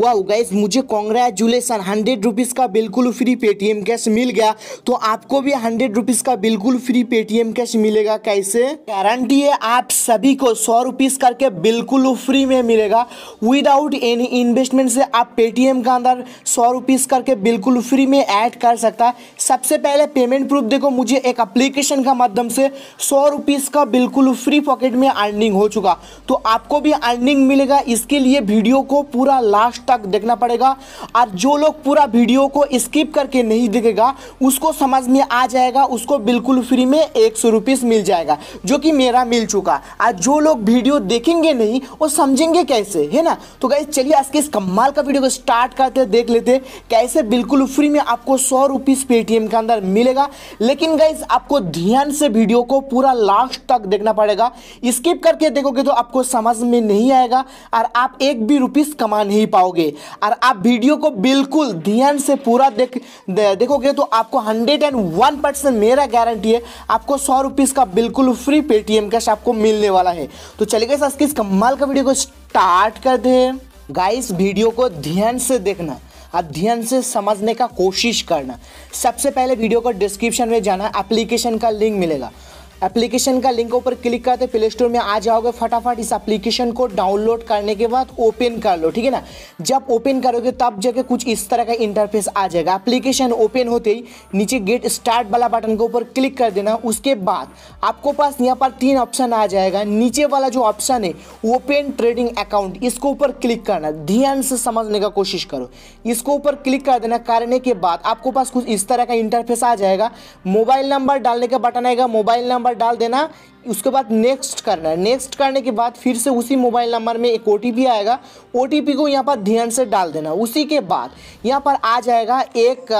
वाह गाइस मुझे congratulation hundred rupees का बिल्कुल फ्री पेटीएम कैश मिल गया तो आपको भी हंड्रेड रुपीज़ का बिल्कुल फ्री पेटीएम कैश मिलेगा कैसे गारंटी है आप सभी को सौ रुपीज़ करके बिल्कुल फ्री में मिलेगा विदाउट एनी इन्वेस्टमेंट से आप पेटीएम का अंदर सौ रुपीज़ करके बिल्कुल फ्री में ऐड कर सकता है सबसे पहले पेमेंट प्रूफ देखो मुझे एक अप्लीकेशन का माध्यम से सौ रुपीज़ का बिल्कुल फ्री पॉकेट में अर्निंग हो चुका तो आपको भी अर्निंग मिलेगा इसके लिए वीडियो को पूरा लास्ट तक देखना पड़ेगा और जो लोग पूरा वीडियो को स्किप करके नहीं देखेगा उसको समझ में आ जाएगा उसको बिल्कुल फ्री में एक सौ रुपीस मिल जाएगा जो कि मेरा मिल चुका और जो लोग वीडियो देखेंगे नहीं वो समझेंगे कैसे है ना तो गाइज चलिए आज के इस कमाल का वीडियो को स्टार्ट करते देख लेते कैसे बिल्कुल फ्री में आपको सौ रुपीस पेटीएम के अंदर मिलेगा लेकिन गाइज आपको ध्यान से वीडियो को पूरा लास्ट तक देखना पड़ेगा स्किप करके देखोगे तो आपको समझ में नहीं आएगा और आप एक भी रुपीस कमा नहीं पाओगे रहोगे और आप वीडियो को बिल्कुल ध्यान से पूरा देख दे, देखोगे तो आपको हंड्रेड एंड वन परसेंट मेरा गारंटी है आपको सौ रुपीज़ का बिल्कुल फ्री पेटीएम कैश आपको मिलने वाला है तो चलिए सर किस कमाल का वीडियो को स्टार्ट कर दे गाइस वीडियो को ध्यान से देखना अध्ययन से समझने का कोशिश करना सबसे पहले वीडियो को डिस्क्रिप्शन में जाना एप्लीकेशन का लिंक मिलेगा एप्लीकेशन का लिंक ऊपर क्लिक करते प्ले स्टोर में आ जाओगे फटाफट इस एप्लीकेशन को डाउनलोड करने के बाद ओपन कर लो ठीक है ना जब ओपन करोगे तब जाके कुछ इस तरह का इंटरफेस आ जाएगा एप्लीकेशन ओपन होते ही नीचे गेट स्टार्ट वाला बटन के ऊपर क्लिक कर देना उसके बाद आपको पास यहाँ पर तीन ऑप्शन आ जाएगा नीचे वाला जो ऑप्शन है ओपन ट्रेडिंग अकाउंट इसको ऊपर क्लिक करना ध्यान से समझने का कोशिश करो इसको ऊपर क्लिक कर देना करने के बाद आपको पास कुछ इस तरह का इंटरफेस आ जाएगा मोबाइल नंबर डालने का बटन आएगा मोबाइल नंबर नंबर डाल देना उसके बाद नेक्स्ट करना है नेक्स्ट करने के बाद फिर से उसी मोबाइल नंबर में एक ओ आएगा ओ को यहाँ पर ध्यान से डाल देना उसी के बाद यहाँ पर आ जाएगा एक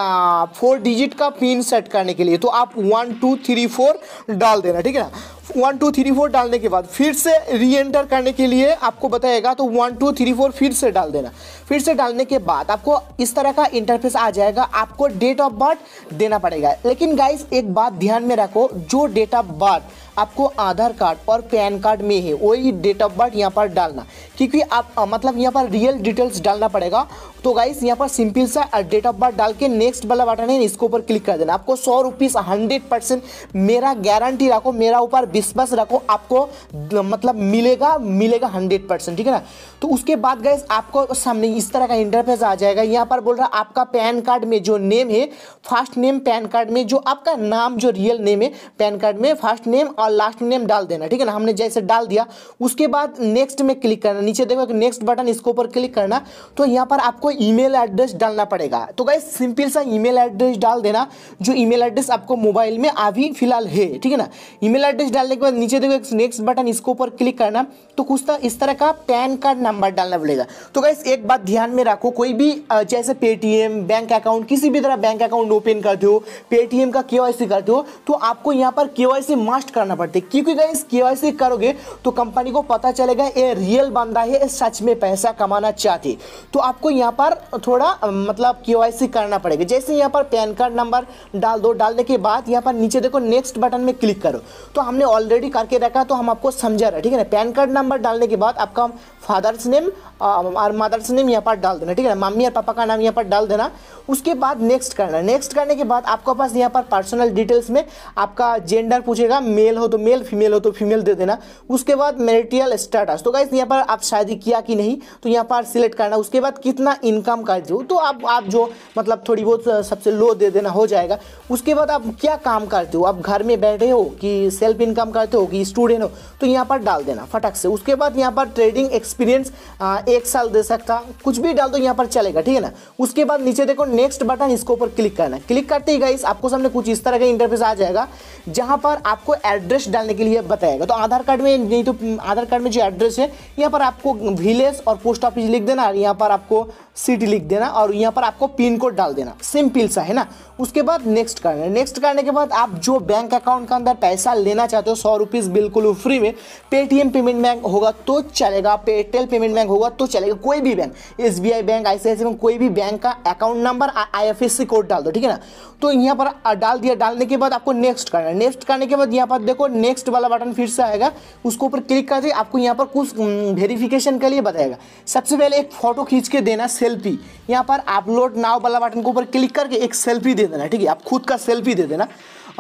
फोर डिजिट का पिन सेट करने के लिए तो आप वन टू थ्री फोर डाल देना ठीक है ना वन टू थ्री फोर डालने के बाद फिर से री एंटर करने के लिए आपको बताएगा तो वन टू थ्री फोर फिर से डाल देना फिर से डालने के बाद आपको इस तरह का इंटरफेस आ जाएगा आपको डेट ऑफ बर्थ देना पड़ेगा लेकिन गाइस एक बात ध्यान में रखो जो डेट ऑफ बर्थ आपको आधार कार्ड और पैन कार्ड में है वही डेट ऑफ बर्थ यहाँ पर डालना क्योंकि आप मतलब यहाँ पर रियल डिटेल्स डालना पड़ेगा तो गाइस यहाँ पर सिंपल सा डेट ऑफ बर्थ डाल के नेक्स्ट वाला बटन है इसके ऊपर क्लिक कर देना आपको सौ रुपीज़ हंड्रेड परसेंट मेरा गारंटी रखो मेरा ऊपर विश्वास रखो आपको मतलब मिलेगा मिलेगा हंड्रेड परसेंट ठीक है ना तो उसके बाद गाइस आपको सामने इस तरह का इंटरफेस आ जाएगा यहाँ पर बोल रहा आपका पैन कार्ड में जो नेम है फर्स्ट नेम पैन कार्ड में जो आपका नाम जो रियल नेम है पैन कार्ड में फर्स्ट नेम और लास्ट नेम डाल देना ठीक है ना हमने जैसे डाल दिया उसके बाद नेक्स्ट में क्लिक करना नीचे देखो नेक्स्ट बटन इसके ऊपर क्लिक करना तो यहाँ पर आपको ईमेल एड्रेस डालना पड़ेगा तो गाइज सिंपल सा ईमेल एड्रेस डाल देना जो ईमेल एड्रेस आपको मोबाइल में अभी फिलहाल है ठीक है ना ईमेल एड्रेस डालने के बाद नीचे देखो नेक्स्ट बटन इसके ऊपर क्लिक करना तो कुछ तो इस तरह का पैन कार्ड नंबर डालना पड़ेगा तो गाइस एक बात ध्यान में रखो कोई भी जैसे पेटीएम बैंक अकाउंट किसी भी तरह बैंक अकाउंट ओपन करते हो पेटीएम का के करते हो तो आपको यहाँ पर के मस्ट करना करना पड़ती है क्योंकि गाइस केवाईसी करोगे तो कंपनी को पता चलेगा ये रियल बंदा है सच में पैसा कमाना चाहते तो आपको यहाँ पर थोड़ा मतलब केवाईसी करना पड़ेगा जैसे यहाँ पर पैन कार्ड नंबर डाल दो डालने के बाद यहाँ पर नीचे देखो नेक्स्ट बटन में क्लिक करो तो हमने ऑलरेडी करके रखा तो हम आपको समझा रहे ठीक है ना पैन कार्ड नंबर डालने के बाद आपका फादर्स नेम और मदर्स नेम यहाँ पर डाल देना ठीक है मम्मी और पापा का नाम यहाँ पर डाल देना उसके बाद नेक्स्ट करना नेक्स्ट करने के बाद आपके पास यहाँ पर पर्सनल डिटेल्स में आपका जेंडर पूछेगा मेल हो तो मेल फीमेल हो तो फीमेल दे देना उसके बाद मेरिटियल स्टेटस तो गाइस यहाँ पर आप शादी किया कि नहीं तो यहाँ पर सिलेक्ट करना उसके बाद कितना इनकम कर दो तो आप आप जो मतलब थोड़ी बहुत सबसे लो दे देना हो जाएगा उसके बाद आप क्या काम करते हो आप घर में बैठे हो कि सेल्फ इनकम करते हो कि स्टूडेंट हो तो यहाँ पर डाल देना फटक से उसके बाद यहाँ पर ट्रेडिंग एक्स एक्सपीरियंस uh, एक साल दे सकता कुछ भी डाल दो यहाँ पर चलेगा ठीक है ना उसके बाद नीचे देखो नेक्स्ट बटन इसके ऊपर क्लिक करना क्लिक करते ही गाइस आपको सामने कुछ इस तरह का इंटरफेस आ जाएगा जहाँ पर आपको एड्रेस डालने के लिए बताएगा तो आधार कार्ड में नहीं तो हम्म, आधार कार्ड में जो एड्रेस है यहाँ पर आपको विलेज और पोस्ट ऑफिस लिख देना और यहाँ पर आपको सिटी लिख देना और यहाँ पर आपको पिन कोड डाल देना सिंपल सा है ना उसके बाद नेक्स्ट करना नेक्स्ट करने के बाद आप जो बैंक अकाउंट के अंदर पैसा लेना चाहते हो सौ रुपीज़ बिल्कुल फ्री में पेटीएम पेमेंट बैंक होगा तो चलेगा पे एयरटेल पेमेंट बैंक होगा तो चलेगा कोई भी bank S bank I bank कोई भी बैंक का account number I F S C code डाल दो ठीक है ना तो यहाँ पर डाल दिया डालने के बाद आपको नेक्स्ट करना है नेक्स्ट करने के बाद यहाँ पर देखो नेक्स्ट वाला बटन फिर से आएगा उसके ऊपर क्लिक कर दिए आपको यहाँ पर कुछ वेरीफिकेशन के लिए बताएगा सबसे पहले एक फोटो खींच के देना सेल्फी यहाँ पर अपलोड नाव वाला बटन के ऊपर क्लिक करके एक सेल्फी दे देना ठीक है आप खुद का सेल्फी दे देना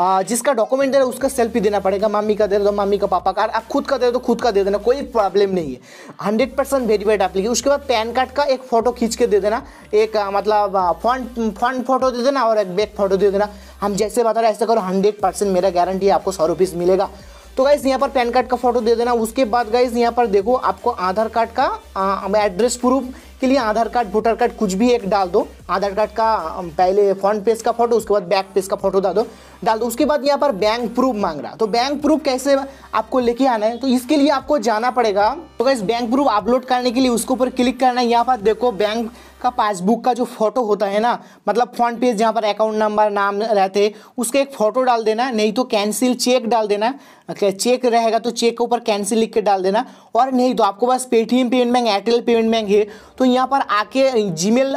जिसका डॉक्यूमेंट दे रहा है उसका सेल्फी देना पड़ेगा मम्मी का दे दो तो मम्मी का पापा का आप खुद का दे दो तो खुद का दे देना कोई प्रॉब्लम नहीं है हंड्रेड परसेंट वेरीफाइड एप्लीकेशन उसके बाद पैन कार्ड का एक फ़ोटो खींच के दे देना एक मतलब फ्रंट फ्रंट फोटो दे देना और एक बैक फोटो दे देना हम जैसे बता रहे ऐसे करो हंड्रेड परसेंट मेरा गारंटी है आपको सौ रुपीज़ मिलेगा तो गाइज़ यहाँ पर पैन कार्ड का फोटो दे देना उसके बाद गाइज़ यहाँ पर देखो आपको आधार कार्ड का एड्रेस प्रूफ के लिए आधार कार्ड वोटर कार्ड कुछ भी एक डाल दो आधार कार्ड का पहले फ्रंट पेज का फोटो उसके बाद बैक पेज का फोटो डाल दो डाल दो उसके बाद यहाँ पर बैंक प्रूफ मांग रहा तो बैंक प्रूफ कैसे आपको लेके आना है तो इसके लिए आपको जाना पड़ेगा तो इस बैंक प्रूफ अपलोड करने के लिए उसके ऊपर क्लिक करना है यहाँ पर देखो बैंक का पासबुक का जो फोटो होता है ना मतलब फ्रंट पेज जहाँ पर अकाउंट नंबर नाम रहते उसके एक फ़ोटो डाल देना नहीं तो कैंसिल चेक डाल देना चेक रहेगा तो चेक के ऊपर कैंसिल लिख के डाल देना और नहीं तो आपको पास Paytm payment bank Airtel payment bank है तो यहाँ पर आके Gmail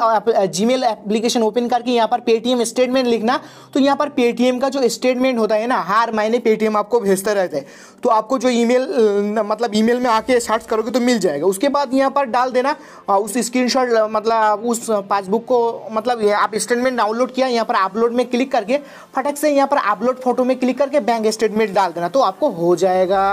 Gmail application open करके यहाँ पर पेटीएम स्टेटमेंट लिखना तो यहाँ पर पेटीएम का जो स्टेटमेंट होता है ना हर महीने पेटीएम आपको भेजता रहता है तो आपको जो ई मतलब ई में आके सर्च करोगे तो मिल जाएगा उसके बाद यहाँ पर डाल देना उस स्क्रीन मतलब उस पासबुक को मतलब आप स्टेटमेंट डाउनलोड किया यहाँ पर अपलोड में क्लिक करके फटक से यहाँ पर अपलोड फोटो में क्लिक करके बैंक स्टेटमेंट डाल देना तो आपको हो जाएगा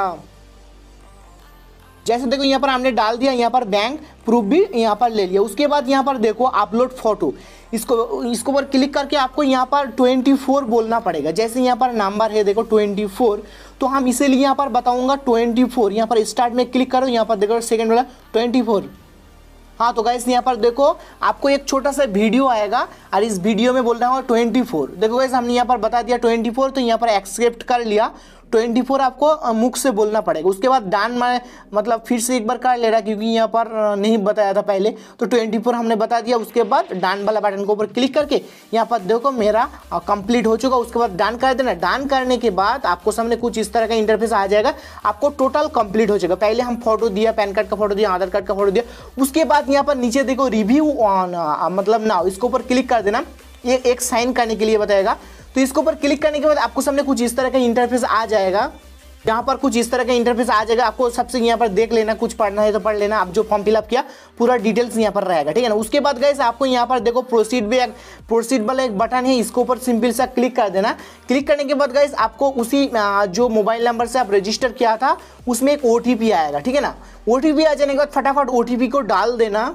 जैसे देखो यहाँ पर हमने डाल दिया यहाँ पर बैंक प्रूफ भी यहाँ पर ले लिया उसके बाद यहाँ पर देखो अपलोड फोटो इसको इसको पर क्लिक करके आपको यहाँ पर 24 बोलना पड़ेगा जैसे यहाँ पर नंबर है देखो 24 तो हम इसीलिए यहाँ पर बताऊँगा 24 फोर यहाँ पर स्टार्ट में क्लिक करो यहाँ पर देखो सेकेंड वाला 24 हाँ तो गैस यहाँ पर देखो आपको एक छोटा सा वीडियो आएगा और इस वीडियो में बोल रहा हूँ 24 देखो गैस हमने यहाँ पर बता दिया 24 तो यहाँ पर एक्सेप्ट कर लिया ट्वेंटी फोर आपको मुख से बोलना पड़ेगा उसके बाद डान मैं मतलब फिर से एक बार कर ले रहा क्योंकि यहाँ पर नहीं बताया था पहले तो ट्वेंटी फोर हमने बता दिया उसके बाद डान वाला बटन के ऊपर क्लिक करके यहाँ पर देखो मेरा कंप्लीट हो चुका उसके बाद डान कर देना डान करने के बाद आपको सामने कुछ इस तरह का इंटरफेस आ जाएगा आपको टोटल कंप्लीट हो जाएगा पहले हम फोटो दिया पैन कार्ड का फोटो दिया आधार कार्ड का फोटो दिया उसके बाद यहाँ पर नीचे देखो रिव्यू ऑन मतलब ना इसके ऊपर क्लिक कर देना ये एक साइन करने के लिए बताएगा तो इसके ऊपर क्लिक करने के बाद आपको सामने कुछ इस तरह का इंटरफेस आ जाएगा यहाँ पर कुछ इस तरह का इंटरफेस आ जाएगा आपको सबसे यहाँ पर देख लेना कुछ पढ़ना है तो पढ़ लेना आप जो फॉर्म फिलअप किया पूरा डिटेल्स यहाँ पर रहेगा ठीक है ना उसके बाद गए आपको यहाँ पर देखो प्रोसीड भी एक प्रोसीड वाला एक बटन है इसके ऊपर सिंपल सा क्लिक कर देना क्लिक करने के बाद गए आपको उसी जो मोबाइल नंबर से आप रजिस्टर किया था उसमें एक ओ आएगा ठीक है ना ओ आ जाने के बाद फटाफट ओ को डाल देना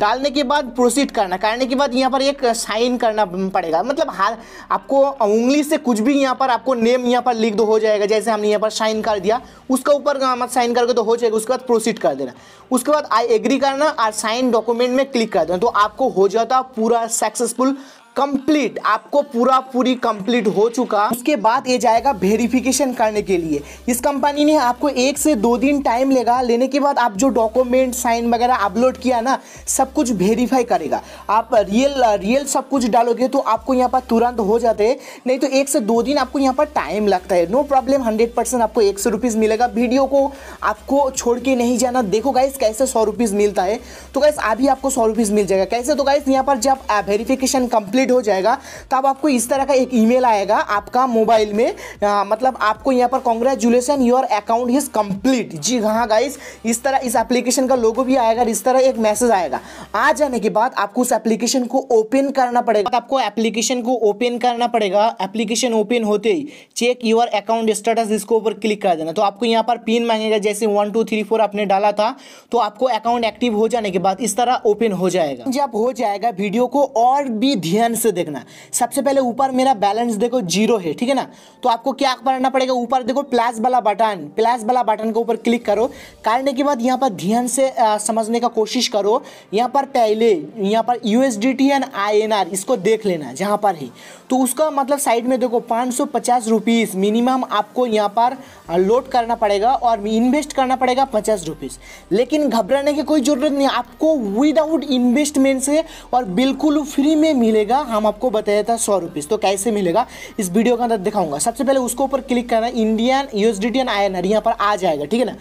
डालने के बाद प्रोसीड करना करने के बाद यहाँ पर एक साइन करना पड़ेगा मतलब हाल आपको उंगली से कुछ भी यहाँ पर आपको नेम यहाँ पर लिख दो हो जाएगा जैसे हमने यहाँ पर साइन कर दिया उसका ऊपर मत साइन करके तो हो जाएगा उसके बाद प्रोसीड कर देना उसके बाद आई एग्री करना और साइन डॉक्यूमेंट में क्लिक कर देना तो आपको हो जाता पूरा सक्सेसफुल कंप्लीट आपको पूरा पूरी कंप्लीट हो चुका उसके बाद ये जाएगा वेरिफिकेशन करने के लिए इस कंपनी ने आपको एक से दो दिन टाइम लेगा लेने के बाद आप जो डॉक्यूमेंट साइन वगैरह अपलोड किया ना सब कुछ वेरीफाई करेगा आप रियल रियल सब कुछ डालोगे तो आपको यहाँ पर तुरंत हो जाते हैं नहीं तो एक से दो दिन आपको यहाँ पर टाइम लगता है नो प्रॉब्लम हंड्रेड परसेंट आपको एक सौ रुपीज़ मिलेगा वीडियो को आपको छोड़ के नहीं जाना देखो गाइस कैसे सौ रुपीज़ मिलता है तो गाइस अभी आपको सौ रुपीज़ मिल जाएगा कैसे तो गाइस यहाँ पर जब वेरीफिकेशन कंप्लीट कंप्लीट हो जाएगा तब तो आपको इस तरह का एक ईमेल आएगा आपका मोबाइल में आ, मतलब आपको यहाँ पर congratulations your account is complete जी हाँ गाइस इस तरह इस एप्लीकेशन का लोगो भी आएगा इस तरह एक मैसेज आएगा आ जाने के बाद आपको उस एप्लीकेशन को ओपन करना पड़ेगा मतलब आपको एप्लीकेशन को ओपन करना पड़ेगा एप्लीकेशन ओपन होते ही चेक योर अकाउंट स्टेटस इसके ऊपर क्लिक कर देना तो आपको यहाँ पर पिन मांगेगा जैसे वन टू थ्री फोर आपने डाला था तो आपको अकाउंट एक्टिव हो जाने के बाद इस तरह ओपन हो जाएगा जब हो जाएगा वीडियो को और भी ध्यान ध्यान से देखना सबसे पहले ऊपर मेरा बैलेंस देखो जीरो है ठीक है ना तो आपको क्या करना पड़ेगा ऊपर देखो प्लस वाला बटन प्लस वाला बटन के ऊपर क्लिक करो करने के बाद यहाँ पर ध्यान से आ, समझने का कोशिश करो यहाँ पर पहले यहाँ पर U S D T and I N R इसको देख लेना जहाँ पर ही तो उसका मतलब साइड में देखो पाँच सौ पचास रुपीज़ मिनिमम आपको यहाँ पर लोड करना पड़ेगा और इन्वेस्ट करना पड़ेगा पचास रुपीज़ लेकिन घबराने की कोई ज़रूरत नहीं आपको विदाउट इन्वेस्टमेंट से और बिल्कुल फ्री में मिलेगा हम आपको बताया था सौ रुपीज़ तो कैसे मिलेगा इस वीडियो के अंदर दिखाऊंगा सबसे पहले उसको ऊपर क्लिक करना इंडियन यूएसडीटी एंड आई यहाँ पर आ जाएगा ठीक है ना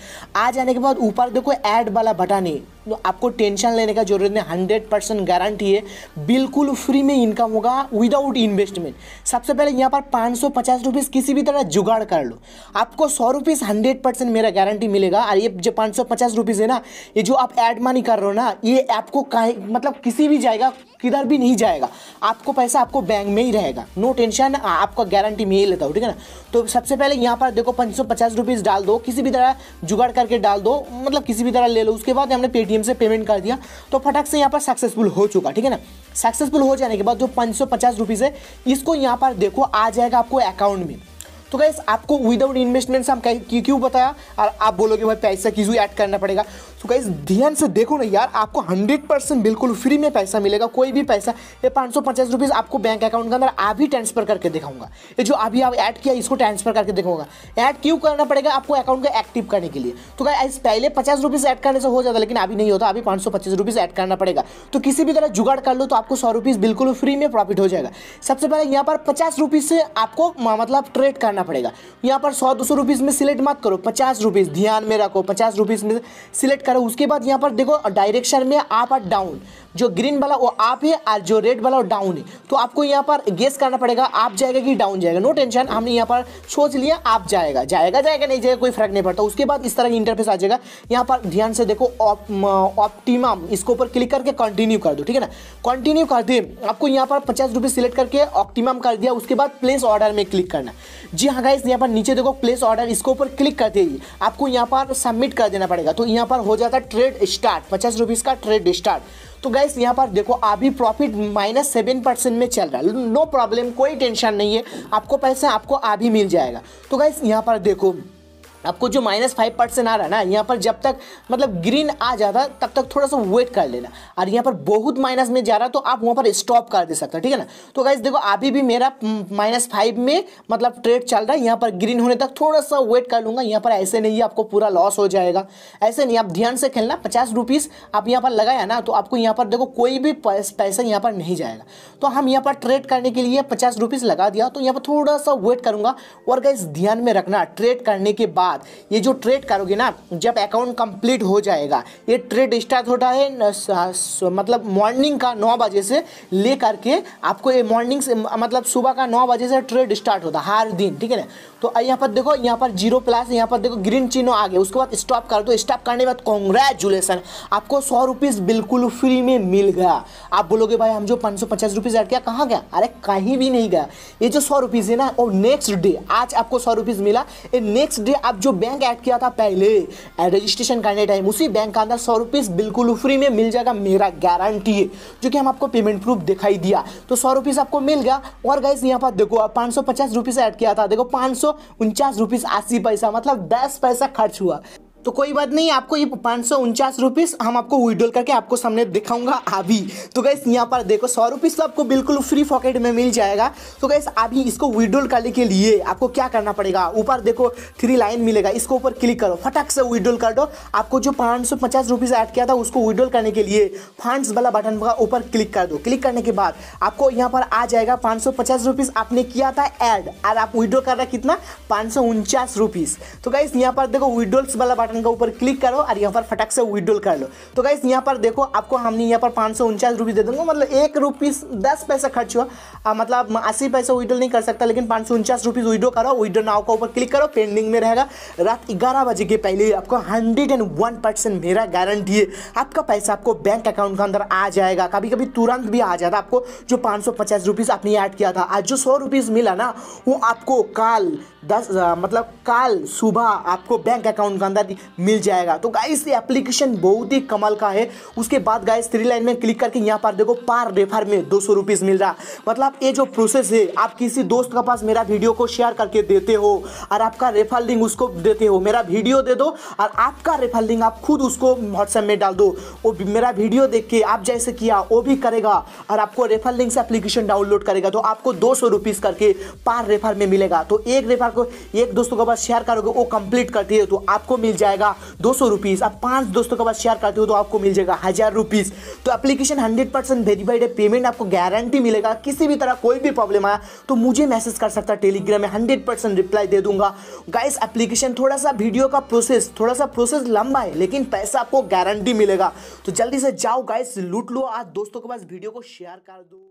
आ जाने के बाद ऊपर देखो ऐड वाला बटन है तो आपको टेंशन लेने का जरूरत नहीं हंड्रेड परसेंट गारंटी है बिल्कुल फ्री में इनकम होगा विदाउट इन्वेस्टमेंट सबसे पहले यहाँ पर पाँच सौ किसी भी तरह जुगाड़ कर लो आपको सौ रुपीज़ हंड्रेड परसेंट मेरा गारंटी मिलेगा और ये जो पाँच सौ है ना ये जो आप एड मनी कर रहे हो ना ये आपको कहीं मतलब किसी भी जाएगा किधर भी नहीं जाएगा आपको पैसा आपको बैंक में ही रहेगा नो टेंशन आपका गारंटी में ही लेता हूँ ठीक है ना तो सबसे पहले यहाँ पर देखो पाँच सौ डाल दो किसी भी तरह जुगाड़ करके डाल दो मतलब किसी भी तरह ले लो उसके बाद हमने पेटीएम पेटीएम से पेमेंट कर दिया तो फटक से यहाँ पर सक्सेसफुल हो चुका ठीक है ना सक्सेसफुल हो जाने के बाद जो पाँच सौ है इसको यहाँ पर देखो आ जाएगा आपको अकाउंट में तो गैस आपको विदाउट इन्वेस्टमेंट से हम क्यों बताया और आप बोलोगे भाई पैसा किसी ऐड करना पड़ेगा सो तो गाइज ध्यान से देखो ना यार आपको हंड्रेड परसेंट बिल्कुल फ्री में पैसा मिलेगा कोई भी पैसा ये पाँच सौ पचास रुपीज़ आपको बैंक अकाउंट के अंदर अभी ट्रांसफर करके दिखाऊंगा ये जो अभी आप ऐड किया इसको ट्रांसफर करके दिखाऊंगा ऐड क्यों करना पड़ेगा आपको अकाउंट का एक्टिव करने के लिए तो गाइज पहले पचास रुपीज़ एड करने से हो जाता लेकिन अभी नहीं होता अभी पाँच सौ पच्चीस रुपीज़ ऐड करना पड़ेगा तो किसी भी तरह जुगाड़ कर लो तो आपको सौ रुपीज़ बिल्कुल फ्री में प्रॉफिट हो जाएगा सबसे पहले यहाँ पर पचास रुपीज़ से आपको मतलब ट्रेड करना पड़ेगा यहाँ पर सौ दो सौ रुपीज़ में सिलेक्ट मत करो पचास रुपीज़ ध्यान में रखो पचास रुपीज़ में सिलेक्ट करो उसके बाद यहाँ पर देखो डायरेक्शन में आप और डाउन जो ग्रीन वाला वो आप है और जो रेड वाला वो डाउन है तो आपको यहाँ पर गेस करना पड़ेगा आप जाएगा कि डाउन जाएगा नो टेंशन हमने यहाँ पर सोच लिया आप जाएगा जाएगा जाएगा नहीं जाएगा कोई फर्क नहीं पड़ता उसके बाद इस तरह की इंटरफेस आ जाएगा यहाँ पर ध्यान से देखो उप, इसके ऊपर क्लिक करके कंटिन्यू कर दो ठीक है ना कंटिन्यू कर दे आपको यहाँ पर पचास रुपये सिलेक्ट करके ऑप्टिमम कर दिया उसके बाद प्लेस ऑर्डर में क्लिक करना जी हाँ गाइस यहाँ पर नीचे देखो प्लेस ऑर्डर इसके ऊपर क्लिक कर दीजिए आपको यहाँ पर सबमिट कर देना पड़ेगा तो यहाँ पर हो जाता है ट्रेड स्टार्ट पचास रुपीज़ का ट्रेड स्टार्ट तो गैस यहाँ पर देखो अभी प्रॉफिट माइनस सेवन परसेंट में चल रहा है नो प्रॉब्लम कोई टेंशन नहीं है आपको पैसा आपको अभी मिल जाएगा तो गैस यहाँ पर देखो आपको जो माइनस फाइव परसेंट आ रहा है ना यहाँ पर जब तक मतलब ग्रीन आ जाता तब तक थोड़ा सा वेट कर लेना और यहाँ पर बहुत माइनस में जा रहा तो आप वहाँ पर स्टॉप कर दे सकते हैं ठीक है ना तो गाइज देखो अभी भी मेरा माइनस फाइव में मतलब ट्रेड चल रहा है यहाँ पर ग्रीन होने तक थोड़ा सा वेट कर लूँगा यहाँ पर ऐसे नहीं आपको पूरा लॉस हो जाएगा ऐसे नहीं आप ध्यान से खेलना पचास रुपीज़ आप यहाँ पर लगाया ना तो आपको यहाँ पर देखो कोई भी पैसा यहाँ पर नहीं जाएगा तो हम यहाँ पर ट्रेड करने के लिए पचास रुपीज़ लगा दिया तो यहाँ पर थोड़ा सा वेट करूँगा और गाइज ध्यान में रखना ट्रेड करने के बाद बाद ये जो ट्रेड करोगे ना जब अकाउंट कंप्लीट हो जाएगा ये ट्रेड स्टार्ट होता है न, स, मतलब मॉर्निंग का नौ बजे से ले करके आपको ये मॉर्निंग से मतलब सुबह का नौ बजे से ट्रेड स्टार्ट होता है हर दिन ठीक है ना तो यहाँ पर देखो यहाँ पर जीरो प्लस यहाँ पर देखो ग्रीन चिन्ह आ गया उसके बाद स्टॉप कर दो स्टॉप करने के बाद कॉन्ग्रेचुलेसन आपको सौ रुपीज़ बिल्कुल फ्री में मिल गया आप बोलोगे भाई हम जो पाँच सौ पचास रुपीज़ ऐड किया कहाँ गया अरे कहीं भी नहीं गया ये जो सौ रुपीज़ है ना और नेक्स्ट डे आज आपको सौ रुपीज़ मिला ये नेक्स्ट डे आप जो बैंक ऐड किया था पहले रजिस्ट्रेशन करने टाइम उसी बैंक का अंदर सौ रुपीस बिल्कुल फ्री में मिल जाएगा मेरा गारंटी है जो कि हम आपको पेमेंट प्रूफ दिखाई दिया तो सौ रुपीस आपको मिल गया और गाइज यहाँ पर देखो आप पाँच सौ पचास रुपीस ऐड किया था देखो पाँच सौ उनचास रुपीस अस्सी पैसा मतलब दस पैसा खर्च हुआ तो कोई बात नहीं आपको ये पाँच सौ उनचास रुपीस हम आपको विड्रॉल करके आपको सामने दिखाऊंगा अभी तो गैस यहाँ पर देखो सौ रुपीज़ तो आपको बिल्कुल फ्री पॉकेट में मिल जाएगा तो गैस अभी इसको विड्रॉल करने के लिए आपको क्या करना पड़ेगा ऊपर देखो थ्री लाइन मिलेगा इसको ऊपर क्लिक करो फटाक से विड्रॉल कर दो आपको जो पाँच सौ पचास रुपीस ऐड किया था उसको विड्रॉल करने के लिए फंड्स वाला बटन का ऊपर क्लिक कर दो क्लिक करने के बाद आपको यहाँ पर आ जाएगा पाँच सौ पचास रुपीज़ आपने किया था ऐड और आप विड्रॉल कर रहे कितना पाँच सौ उनचास रुपीस तो गैस यहाँ पर देखो विड्रॉल्स वाला बटन बटन का ऊपर क्लिक करो और यहाँ पर फटक से विड्रोल कर लो तो गाइस यहाँ पर देखो आपको हमने यहाँ पर पाँच सौ उनचास रुपीज़ दे दूँगा मतलब एक रुपीस दस पैसा खर्च हुआ मतलब अस्सी पैसा विड्रोल नहीं कर सकता लेकिन पाँच सौ उनचास रुपीज़ विड्रो करो विड्रो नाव का ऊपर क्लिक करो पेंडिंग में रहेगा रात ग्यारह बजे के पहले ही आपको हंड्रेड एंड वन परसेंट मेरा गारंटी है आपका पैसा आपको बैंक अकाउंट के अंदर आ जाएगा कभी कभी तुरंत भी आ जाता आपको जो पाँच सौ पचास रुपीज़ आपने ऐड किया था आज जो सौ रुपीज़ मिला ना वो आपको काल दस आ, मतलब कल सुबह आपको बैंक अकाउंट के अंदर मिल जाएगा तो गाइस ये एप्लीकेशन बहुत ही कमल का है उसके बाद गाइस थ्री लाइन में क्लिक करके यहाँ पर देखो पार रेफर में दो सौ रुपीज़ मिल रहा मतलब ये जो प्रोसेस है आप किसी दोस्त के पास मेरा वीडियो को शेयर करके देते हो और आपका रेफर लिंक उसको देते हो मेरा वीडियो दे दो और आपका रेफर लिंक आप खुद उसको व्हाट्सएप में डाल दो वो मेरा वीडियो देख के आप जैसे किया वो भी करेगा और आपको रेफर लिंक से एप्लीकेशन डाउनलोड करेगा तो आपको दो सौ करके पार रेफर में मिलेगा तो एक रेफर अगर आपको एक दोस्तों के पास शेयर करोगे वो कंप्लीट करती है तो आपको मिल जाएगा दो सौ रुपीज़ आप पाँच दोस्तों के पास शेयर करते हो तो आपको मिल जाएगा हज़ार रुपीज़ तो एप्लीकेशन हंड्रेड परसेंट वेरीफाइड है पेमेंट आपको गारंटी मिलेगा किसी भी तरह कोई भी प्रॉब्लम आया तो मुझे मैसेज कर सकता है टेलीग्राम में हंड्रेड परसेंट रिप्लाई दे दूंगा गाइस एप्लीकेशन थोड़ा सा वीडियो का प्रोसेस थोड़ा सा प्रोसेस लंबा है लेकिन पैसा आपको गारंटी मिलेगा तो जल्दी से जाओ गाइस लूट लो आज दोस्तों के पास वीडियो को शेयर कर दो